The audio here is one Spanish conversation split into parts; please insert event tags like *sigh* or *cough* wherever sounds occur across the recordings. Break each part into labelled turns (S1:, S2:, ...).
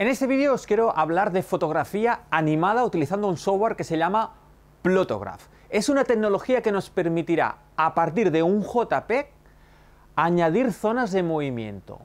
S1: En este vídeo os quiero hablar de fotografía animada utilizando un software que se llama Plotograph. Es una tecnología que nos permitirá, a partir de un JPEG, añadir zonas de movimiento.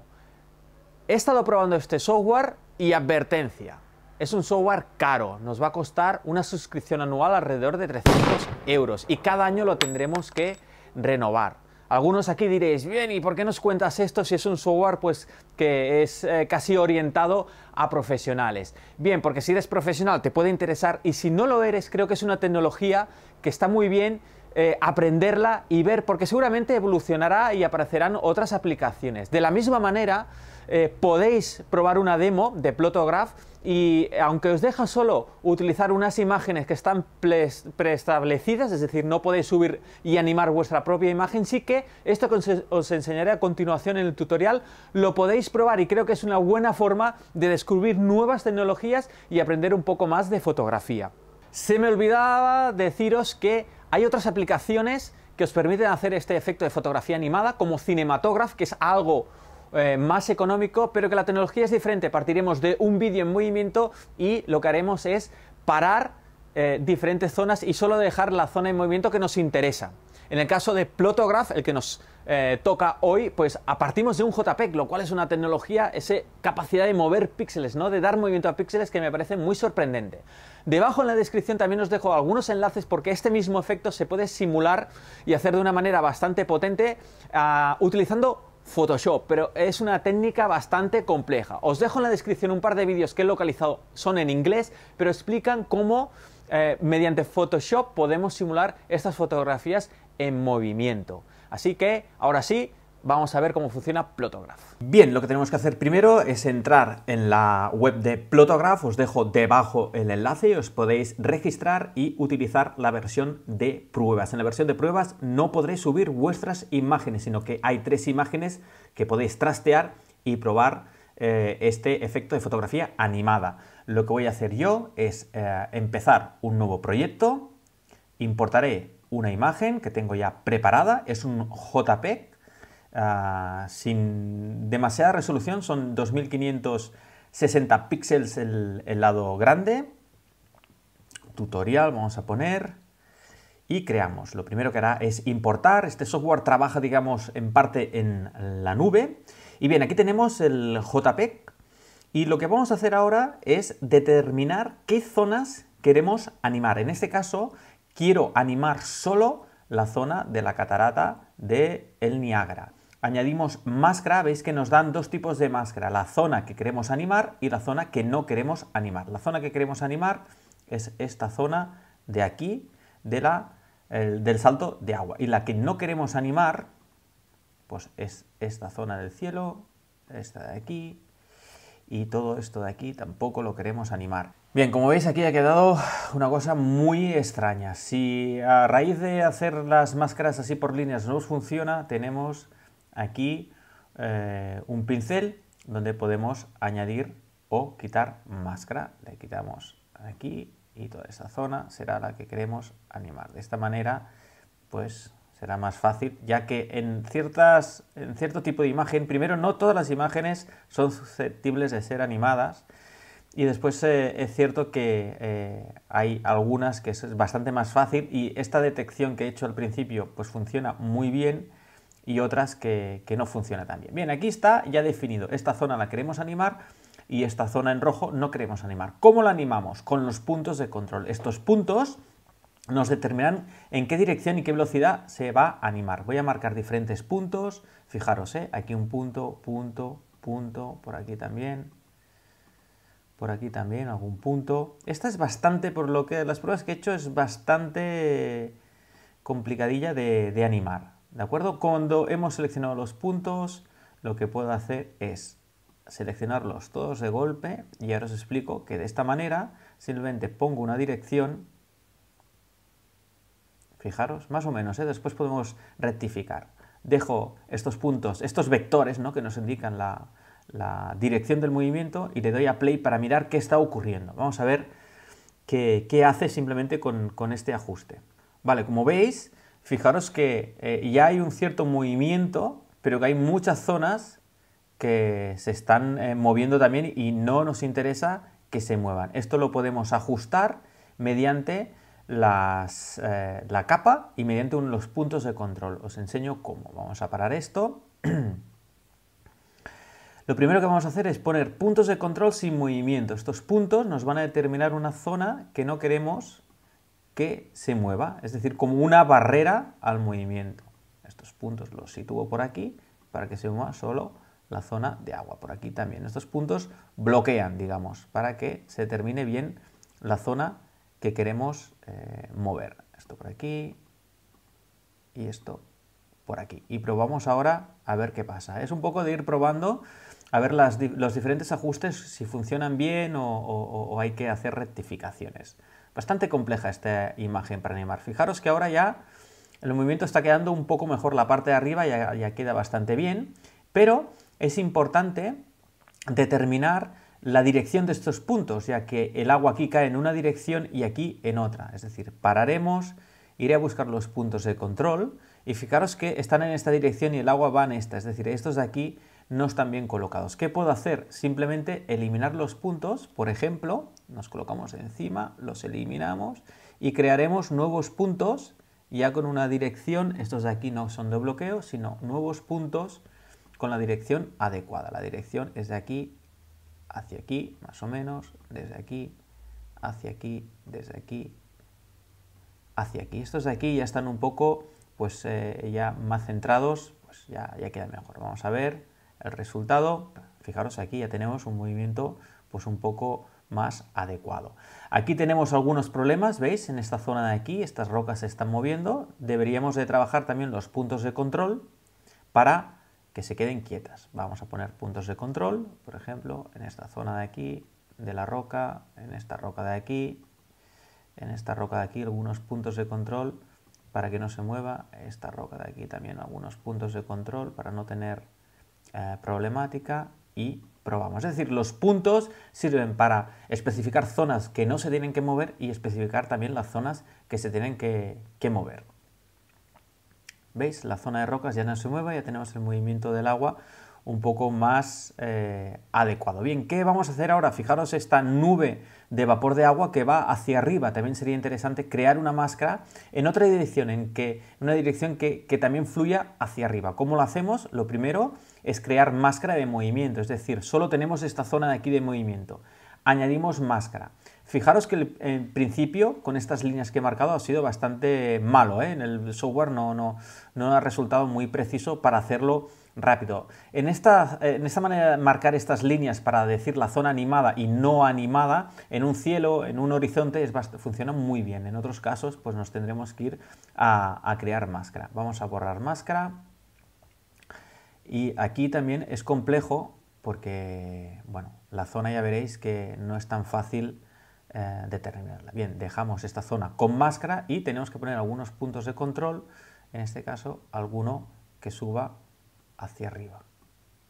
S1: He estado probando este software y advertencia. Es un software caro, nos va a costar una suscripción anual alrededor de 300 euros y cada año lo tendremos que renovar. Algunos aquí diréis, bien, ¿y por qué nos cuentas esto si es un software pues, que es eh, casi orientado a profesionales? Bien, porque si eres profesional te puede interesar y si no lo eres, creo que es una tecnología que está muy bien eh, aprenderla y ver, porque seguramente evolucionará y aparecerán otras aplicaciones. De la misma manera, eh, podéis probar una demo de Plotograph y aunque os deja solo utilizar unas imágenes que están preestablecidas, es decir, no podéis subir y animar vuestra propia imagen, sí que esto que os enseñaré a continuación en el tutorial lo podéis probar y creo que es una buena forma de descubrir nuevas tecnologías y aprender un poco más de fotografía. Se me olvidaba deciros que hay otras aplicaciones que os permiten hacer este efecto de fotografía animada, como Cinematograph, que es algo eh, más económico, pero que la tecnología es diferente. Partiremos de un vídeo en movimiento y lo que haremos es parar eh, diferentes zonas y solo dejar la zona en movimiento que nos interesa. En el caso de Plotograph, el que nos eh, toca hoy, pues a partimos de un JPEG, lo cual es una tecnología, esa capacidad de mover píxeles, ¿no? de dar movimiento a píxeles que me parece muy sorprendente. Debajo en la descripción también os dejo algunos enlaces porque este mismo efecto se puede simular y hacer de una manera bastante potente ah, utilizando Photoshop, pero es una técnica bastante compleja. Os dejo en la descripción un par de vídeos que he localizado, son en inglés, pero explican cómo eh, mediante Photoshop podemos simular estas fotografías en movimiento. Así que, ahora sí, vamos a ver cómo funciona Plotograph. Bien, lo que tenemos que hacer primero es entrar en la web de Plotograph, os dejo debajo el enlace y os podéis registrar y utilizar la versión de pruebas. En la versión de pruebas no podréis subir vuestras imágenes, sino que hay tres imágenes que podéis trastear y probar eh, este efecto de fotografía animada. Lo que voy a hacer yo es eh, empezar un nuevo proyecto, importaré una imagen que tengo ya preparada, es un JPEG ah, sin demasiada resolución, son 2560 píxeles el, el lado grande, tutorial vamos a poner y creamos. Lo primero que hará es importar. Este software trabaja, digamos, en parte en la nube y bien, aquí tenemos el JPEG y lo que vamos a hacer ahora es determinar qué zonas queremos animar. En este caso, quiero animar solo la zona de la catarata del el Niágara. Añadimos máscara, veis que nos dan dos tipos de máscara, la zona que queremos animar y la zona que no queremos animar. La zona que queremos animar es esta zona de aquí, de la, del salto de agua. Y la que no queremos animar pues es esta zona del cielo, esta de aquí, y todo esto de aquí tampoco lo queremos animar. Bien, como veis aquí ha quedado una cosa muy extraña. Si a raíz de hacer las máscaras así por líneas no os funciona, tenemos aquí eh, un pincel donde podemos añadir o quitar máscara. Le quitamos aquí y toda esta zona será la que queremos animar. De esta manera, pues será más fácil, ya que en, ciertas, en cierto tipo de imagen, primero no todas las imágenes son susceptibles de ser animadas y después eh, es cierto que eh, hay algunas que es bastante más fácil y esta detección que he hecho al principio pues funciona muy bien y otras que, no funciona tan bien. Bien, aquí está ya definido, esta zona la queremos animar y esta zona en rojo no queremos animar. ¿Cómo la animamos? Con los puntos de control. Estos puntos nos determinan en qué dirección y qué velocidad se va a animar. Voy a marcar diferentes puntos. Fijaros, ¿eh? aquí un punto, punto, punto, por aquí también, por aquí también algún punto. Esta es bastante, por lo que las pruebas que he hecho, es bastante complicadilla de, de animar. ¿De acuerdo? Cuando hemos seleccionado los puntos, lo que puedo hacer es seleccionarlos todos de golpe y ahora os explico que de esta manera simplemente pongo una dirección Fijaros, más o menos, ¿eh? después podemos rectificar. Dejo estos puntos, estos vectores que nos indican la, dirección del movimiento y le doy a play para mirar qué está ocurriendo. Vamos a ver qué, hace simplemente con, este ajuste. Vale, como veis, fijaros que eh, ya hay un cierto movimiento, pero que hay muchas zonas que se están eh, moviendo también y no nos interesa que se muevan. Esto lo podemos ajustar mediante eh, la capa y mediante unos los puntos de control. Os enseño cómo. Vamos a parar esto. *clears throat* Lo primero que vamos a hacer es poner puntos de control sin movimiento. Estos puntos nos van a determinar una zona que no queremos que se mueva, es decir, como una barrera al movimiento. Estos puntos los sitúo por aquí para que se mueva solo la zona de agua. Por aquí también. Estos puntos bloquean, digamos, para que se termine bien la zona que queremos eh, mover. Esto por aquí y esto por aquí. Y probamos ahora a ver qué pasa. Es un poco de ir probando a ver los diferentes ajustes, si funcionan bien o, hay que hacer rectificaciones. Bastante compleja esta imagen para animar. Fijaros que ahora ya el movimiento está quedando un poco mejor la parte de arriba, ya queda bastante bien, pero es importante determinar la dirección de estos puntos, ya que el agua aquí cae en una dirección y aquí en otra. Es decir, pararemos, iré a buscar los puntos de control y fijaros que están en esta dirección y el agua va en esta. Es decir, estos de aquí no están bien colocados. ¿Qué puedo hacer? Simplemente eliminar los puntos, por ejemplo, nos colocamos encima, los eliminamos y crearemos nuevos puntos ya con una dirección, estos de aquí no son de bloqueo, sino nuevos puntos con la dirección adecuada. La dirección es de aquí hacia aquí, más o menos, desde aquí, hacia aquí, desde aquí, hacia aquí. Estos de aquí ya están un poco, pues eh, ya más centrados, pues ya, ya queda mejor. Vamos a ver el resultado. Fijaros aquí ya tenemos un movimiento pues un poco más adecuado. Aquí tenemos algunos problemas, ¿veis? En esta zona de aquí, estas rocas se están moviendo. Deberíamos de trabajar también los puntos de control para que se queden quietas. Vamos a poner puntos de control, por ejemplo, en esta zona de aquí, de la roca, en esta roca de aquí, en esta roca de aquí, algunos puntos de control para que no se mueva, esta roca de aquí también algunos puntos de control para no tener eh, problemática y probamos. Es decir, los puntos sirven para especificar zonas que no se tienen que mover y especificar también las zonas que se tienen que mover. ¿Veis? La zona de rocas ya no se mueve, ya tenemos el movimiento del agua un poco más eh, adecuado. Bien, ¿qué vamos a hacer ahora? Fijaros esta nube de vapor de agua que va hacia arriba. También sería interesante crear una máscara en otra dirección, en que, una dirección que, que también fluya hacia arriba. ¿Cómo lo hacemos? Lo primero es crear máscara de movimiento, es decir, solo tenemos esta zona de aquí de movimiento añadimos máscara. Fijaros que en principio, con estas líneas que he marcado, ha sido bastante malo. ¿eh? En el software no, ha resultado muy preciso para hacerlo rápido. En esta, manera de marcar estas líneas para decir la zona animada y no animada, en un cielo, en un horizonte, funciona muy bien. En otros casos, pues nos tendremos que ir a crear máscara. Vamos a borrar máscara. Y aquí también es complejo porque, bueno, la zona ya veréis que no es tan fácil eh, determinarla. Bien, dejamos esta zona con máscara y tenemos que poner algunos puntos de control, en este caso alguno que suba hacia arriba.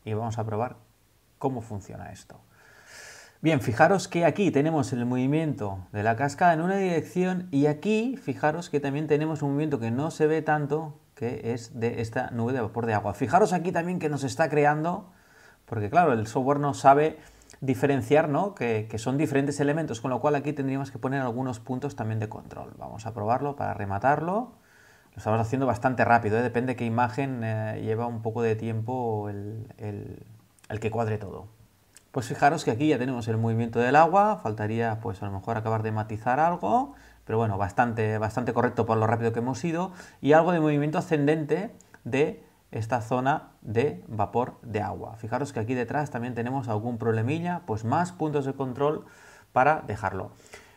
S1: Y vamos a probar cómo funciona esto. Bien, fijaros que aquí tenemos el movimiento de la cascada en una dirección y aquí fijaros que también tenemos un movimiento que no se ve tanto, que es de esta nube de vapor de agua. Fijaros aquí también que nos está creando porque claro, el software no sabe diferenciar, ¿no? Que, son diferentes elementos, con lo cual aquí tendríamos que poner algunos puntos también de control. Vamos a probarlo para rematarlo. Lo estamos haciendo bastante rápido, ¿eh? depende de qué imagen eh, lleva un poco de tiempo el, que cuadre todo. Pues fijaros que aquí ya tenemos el movimiento del agua, faltaría pues a lo mejor acabar de matizar algo, pero bueno, bastante, bastante correcto por lo rápido que hemos ido, y algo de movimiento ascendente de esta zona de vapor de agua. Fijaros que aquí detrás también tenemos algún problemilla, pues más puntos de control para dejarlo.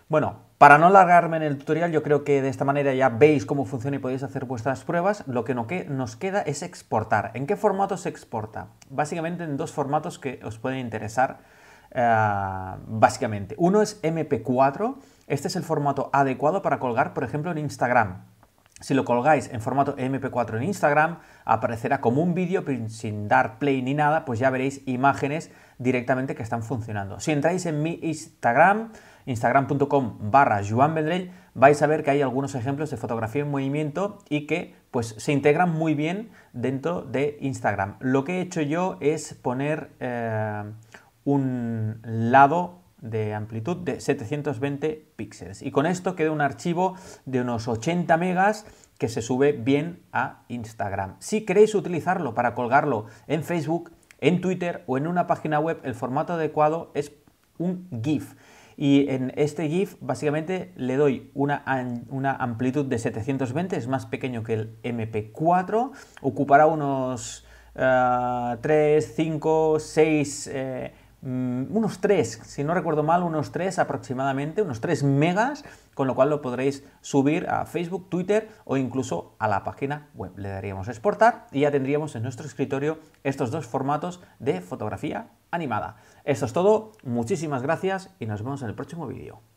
S1: Bueno, para no largarme en el tutorial, yo creo que de esta manera ya veis cómo funciona y podéis hacer vuestras pruebas. Lo que nos queda es exportar. ¿En qué formato se exporta? Básicamente en dos formatos que os pueden interesar. Eh, básicamente, uno es MP4. Este es el formato adecuado para colgar, por ejemplo, en Instagram. Si lo colgáis en formato MP4 en Instagram, aparecerá como un vídeo sin dar play ni nada, pues ya veréis imágenes directamente que están funcionando. Si entráis en mi Instagram, instagram.com barra Joan vais a ver que hay algunos ejemplos de fotografía en movimiento y que pues se integran muy bien dentro de Instagram. Lo que he hecho yo es poner eh, un lado de amplitud de 720 píxeles. Y con esto queda un archivo de unos 80 megas que se sube bien a Instagram. Si queréis utilizarlo para colgarlo en Facebook, en Twitter o en una página web, el formato adecuado es un GIF. Y en este GIF básicamente le doy una, una amplitud de 720, es más pequeño que el MP4, ocupará unos 3, 5, 6... Mm, unos 3, si no recuerdo mal, unos 3 aproximadamente, unos 3 megas, con lo cual lo podréis subir a Facebook, Twitter o incluso a la página web. Le daríamos exportar y ya tendríamos en nuestro escritorio estos dos formatos de fotografía animada. eso es todo, muchísimas gracias y nos vemos en el próximo vídeo.